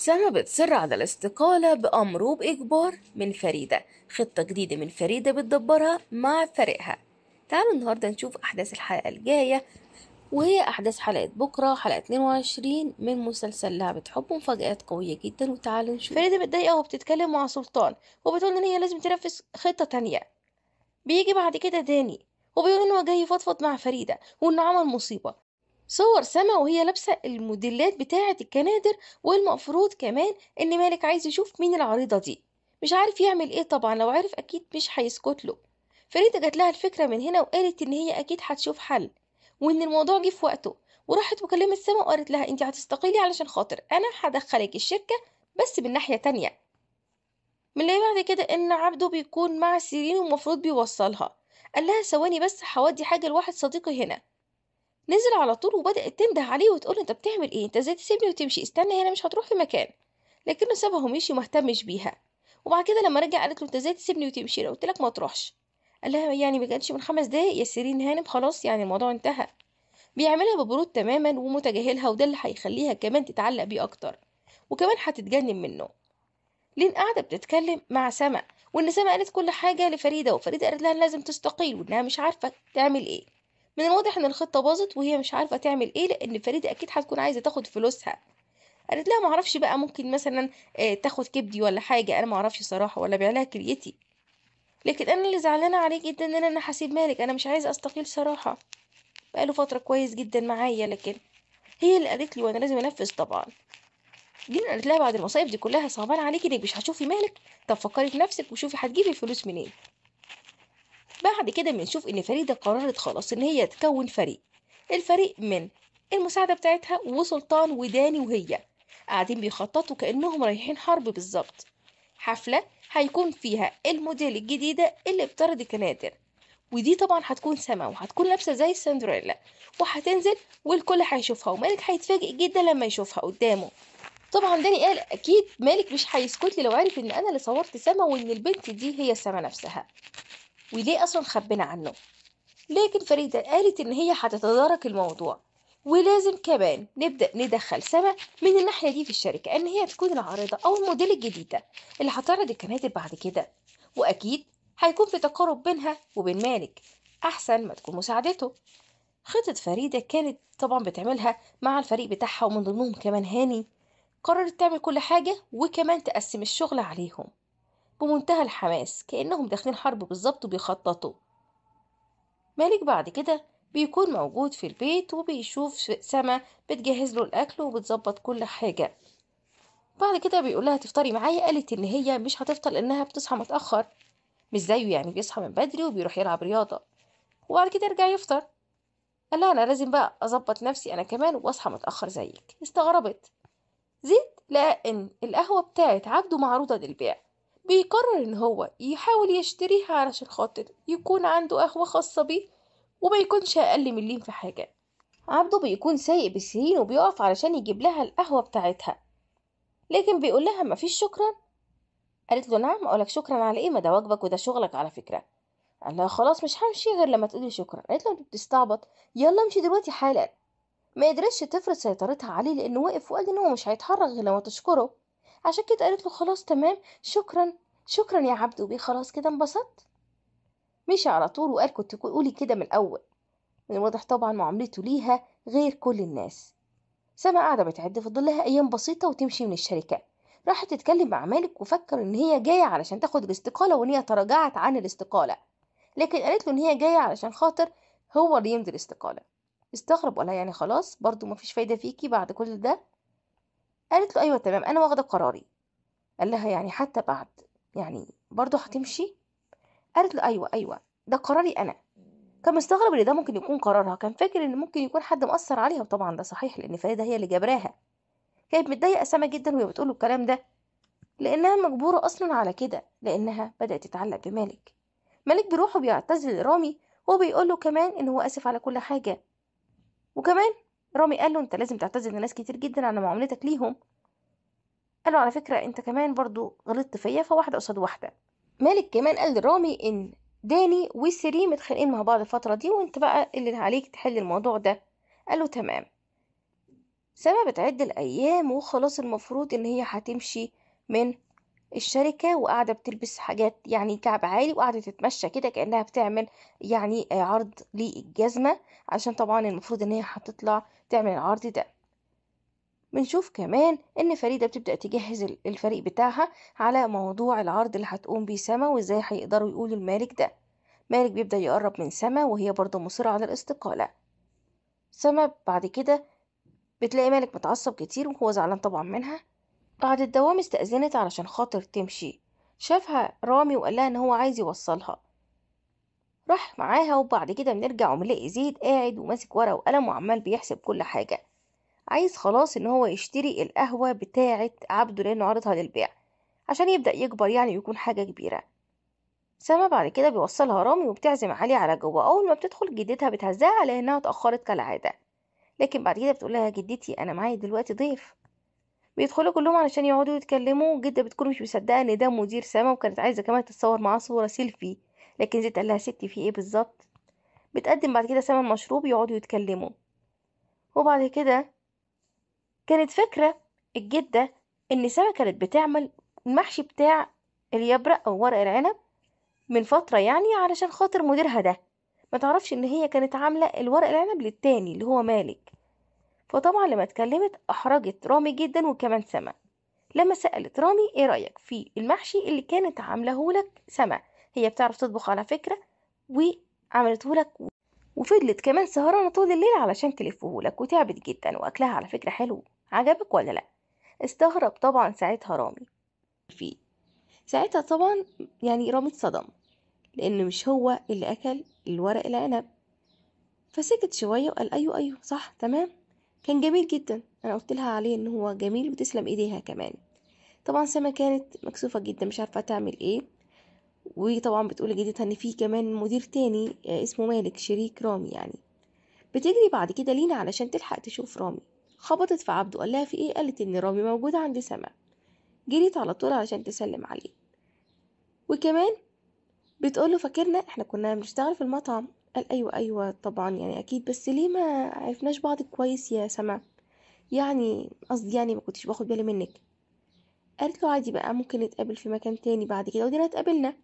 سربت سر على الاستقالة بأمر وبإجبار من فريدة خطة جديدة من فريدة بتدبرها مع فريقها تعالوا النهاردة نشوف أحداث الحلقة الجاية وهي أحداث حلقة بكرة حلقة 22 من مسلسل لعبة حب مفاجآت قوية جدا وتعالوا نشوف فريدة متضايقة وبتتكلم مع سلطان وبتقول إن هي لازم تنفذ خطة تانية بيجي بعد كده داني وبيقول إن هو جاي يفضفض مع فريدة وإنه عمل مصيبة صور سما وهي لابسة الموديلات بتاعة الكنادر والمفروض كمان ان مالك عايز يشوف مين العريضة دي مش عارف يعمل ايه طبعا لو عرف اكيد مش هيسكت له فريدة جات لها الفكرة من هنا وقالت ان هي اكيد هتشوف حل وان الموضوع جه في وقته وراحت وكلمت سما وقالت لها انت هتستقيلي علشان خاطر انا هدخلك الشركة بس من ناحية تانية بنلاقي بعد كده ان عبده بيكون مع سيرين ومفروض بيوصلها قال لها ثواني بس هودي حاجة لواحد صديقي هنا نزل على طول وبدأت تنده عليه وتقول انت بتعمل ايه انت ازاي تسيبني وتمشي استنى هنا مش هتروح في مكان لكنه سابها ومشي ومهتمش بيها وبعد كده لما رجع قالت له انت ازاي تسيبني وتمشي لو قلت لك ما تروحش قال لها يعني ما من خمس دقايق يا سيرين هانم خلاص يعني الموضوع انتهى بيعملها ببرود تماما ومتجاهلها وده اللي هيخليها كمان تتعلق بيه اكتر وكمان هتتجنن منه لين قاعده بتتكلم مع سما وان سما قالت كل حاجه لفريده وفريده قالت لها لازم تستقيل وانها مش عارفه تعمل ايه من الواضح ان الخطه باظت وهي مش عارفه تعمل ايه لان فريده اكيد هتكون عايزه تاخد فلوسها قالت لها معرفش بقى ممكن مثلا آه، تاخد كبدي ولا حاجه انا معرفش صراحه ولا بيع لها كليتي لكن انا اللي زعلانه عليه جدا ان انا هسيب مالك انا مش عايزه استقيل صراحه بقاله فتره كويس جدا معايا لكن هي اللي قالت لي وانا لازم انفذ طبعا جينا قالت لها بعد المصايب دي كلها صعبان عليكي انك مش هتشوفي مالك طب فكري في نفسك وشوفي هتجيبي الفلوس منين بعد كده بنشوف ان فريده قررت خلاص ان هي تكون فريق الفريق من المساعده بتاعتها وسلطان وداني وهي قاعدين بيخططوا كانهم رايحين حرب بالظبط حفله هيكون فيها الموديل الجديده اللي بترد كنادر ودي طبعا هتكون سما وهتكون لابسه زي سندريلا وهتنزل والكل هيشوفها ومالك هيتفاجئ جدا لما يشوفها قدامه طبعا داني قال اكيد مالك مش هيسكت لي لو عرف ان انا اللي صورت سما وان البنت دي هي سما نفسها وليه أصلا خبينا عنه لكن فريدة قالت إن هي هتتدارك الموضوع ولازم كمان نبدأ ندخل سما من الناحية دي في الشركة إن هي تكون العارضة أو الموديل الجديدة اللي هتعرض الكنادر بعد كده وأكيد هيكون في تقارب بينها وبين مالك أحسن ما تكون مساعدته خطة فريدة كانت طبعا بتعملها مع الفريق بتاعها ومن ضمنهم كمان هاني قررت تعمل كل حاجة وكمان تقسم الشغل عليهم بمنتهى الحماس كأنهم داخلين حرب بالظبط وبيخططوا مالك بعد كده بيكون موجود في البيت وبيشوف سما بتجهز له الأكل وبتظبط كل حاجة بعد كده بيقول لها تفطري معايا قالت إن هي مش هتفطر لأنها بتصحى متأخر مش زيه يعني بيصحى من بدري وبيروح يلعب رياضة وبعد كده يرجع يفطر قال لها أنا لازم بقى أظبط نفسي أنا كمان وأصحى متأخر زيك استغربت زيد لقى إن القهوة بتاعت عبده معروضة للبيع بيقرر ان هو يحاول يشتريها علشان خاطر يكون عنده قهوة خاصة بيه وما يكونش اقل مليم في حاجة عبده بيكون سايق بالسنين وبيقف علشان يجيب لها القهوة بتاعتها لكن بيقول لها مفيش شكرا قالت له نعم لك شكرا على ايه ما ده واجبك وده شغلك على فكرة قال لها خلاص مش همشي غير لما تقولي شكرا قالت له انت بتستعبط يلا امشي دلوقتي حالا ما قدرتش تفرض سيطرتها عليه لانه واقف وقال ان هو مش هيتحرك غير لما تشكره عشان كده قالت له خلاص تمام شكرا شكرا يا عبد بيه خلاص كده انبسطت مشي على طول وقال كنت قولي كده من الاول من الواضح طبعا معاملته ليها غير كل الناس سما قاعده بتعد في ظلها ايام بسيطه وتمشي من الشركه راحت تتكلم مع مالك وفكر ان هي جايه علشان تاخد الاستقاله وان هي تراجعت عن الاستقاله لكن قالت له ان هي جايه علشان خاطر هو اللي يمضي الاستقاله استغرب ولا يعني خلاص برضو مفيش فايده فيكي بعد كل ده قالت له ايوه تمام انا واخده قراري قال لها يعني حتى بعد يعني برضه هتمشي قالت له ايوه ايوه ده قراري انا كان مستغرب ان ده ممكن يكون قرارها كان فاكر ان ممكن يكون حد مأثر عليها وطبعا ده صحيح لان فريده هي اللي جبراها كانت متضايقه سما جدا وهي بتقول له الكلام ده لانها مجبوره اصلا على كده لانها بدات تتعلق بمالك مالك بروحه بيعتذر لرامي وبيقول له كمان ان هو اسف على كل حاجه وكمان رامي قال له انت لازم تعتذر لناس كتير جدا على معاملتك ليهم قال له على فكرة انت كمان برضو غلطت فيا فواحدة قصاد واحدة مالك كمان قال لرامي ان داني وسيري متخانقين مع بعض الفترة دي وانت بقى اللي عليك تحل الموضوع ده قال له تمام سما بتعد الايام وخلاص المفروض ان هي هتمشي من الشركة وقاعدة بتلبس حاجات يعني كعب عالي وقاعدة تتمشى كده كأنها بتعمل يعني عرض للجزمة عشان طبعا المفروض ان هي هتطلع تعمل العرض ده بنشوف كمان ان فريدة بتبدأ تجهز الفريق بتاعها على موضوع العرض اللي هتقوم بيه سما وازاي هيقدروا يقولوا المالك ده مالك بيبدأ يقرب من سما وهي برضه مصرة على الاستقالة سما بعد كده بتلاقي مالك متعصب كتير وهو زعلان طبعا منها بعد الدوام استأذنت علشان خاطر تمشي شافها رامي وقال لها إن هو عايز يوصلها راح معاها وبعد كده بنرجع ونلاقي زيد قاعد وماسك ورقة وقلم وعمال بيحسب كل حاجة عايز خلاص إن هو يشتري القهوة بتاعة عبده لأنه عرضها للبيع عشان يبدأ يكبر يعني ويكون حاجة كبيرة سما بعد كده بيوصلها رامي وبتعزم علي على جوه أول ما بتدخل جدتها بتهزها على إنها اتأخرت كالعادة لكن بعد كده بتقول لها جدتي أنا معايا دلوقتي ضيف بيدخلوا كلهم علشان يقعدوا يتكلموا جدة بتكون مش مصدقة ان ده مدير سما وكانت عايزة كمان تتصور معاه صورة سيلفي لكن زيت قال لها ستي في ايه بالظبط بتقدم بعد كده سما المشروب يقعدوا يتكلموا وبعد كده كانت فكرة الجدة ان سما كانت بتعمل المحشي بتاع اليبرق او ورق العنب من فترة يعني علشان خاطر مديرها ده ما تعرفش ان هي كانت عاملة الورق العنب للتاني اللي هو مالك فطبعا لما اتكلمت أحرجت رامي جدا وكمان سما لما سألت رامي ايه رأيك في المحشي اللي كانت عامله لك سما هي بتعرف تطبخ على فكرة وعملته لك وفضلت كمان سهرانة طول الليل علشان تلفه لك وتعبت جدا وأكلها على فكرة حلو عجبك ولا لأ استغرب طبعا ساعتها رامي فيه ساعتها طبعا يعني رامي اتصدم لأن مش هو اللي أكل الورق العنب فسكت شوية وقال أيوه أيوه صح تمام كان جميل جدا انا قلت لها عليه ان هو جميل وتسلم ايديها كمان طبعا سما كانت مكسوفه جدا مش عارفه تعمل ايه وطبعا بتقول لجدتها ان في كمان مدير تاني آه، اسمه مالك شريك رامي يعني بتجري بعد كده لينا علشان تلحق تشوف رامي خبطت في عبده قال لها في ايه قالت ان رامي موجود عند سما جريت على طول علشان تسلم عليه وكمان بتقوله فاكرنا احنا كنا بنشتغل في المطعم قال أيوه، أيوه طبعًا يعني أكيد، بس ليه ما عرفناش بعض كويس يا سما؟ يعني قصدي يعني ما كنتش باخد بالي منِّك. قالت له: "عادي بقى ممكن نتقابل في مكان تاني بعد كده" ودينا اتقابلنا.